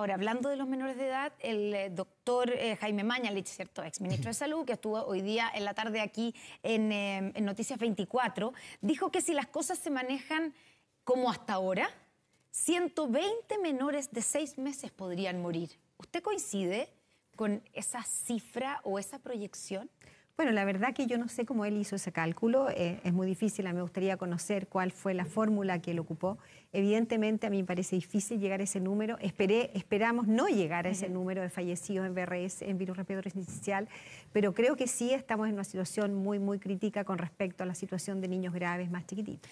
Ahora, hablando de los menores de edad, el eh, doctor eh, Jaime Mañalich, ¿cierto? Exministro de Salud, que estuvo hoy día en la tarde aquí en, em, Noticias 24, dijo que si las cosas se manejan como hasta ahora, 120 menores de seis meses podrían morir. ¿Usted coincide con esa cifra o esa proyección? Bueno, la verdad que yo no sé cómo él hizo ese cálculo, eh, es muy difícil, a mí me gustaría conocer cuál fue la fórmula que él ocupó. Evidentemente a mí me parece difícil llegar a ese número, Esperé, esperamos no llegar a ese número de fallecidos en BRS, en virus respiratorio inicial, pero creo que sí estamos en una situación muy, muy crítica con respecto a la situación de niños graves más chiquititos.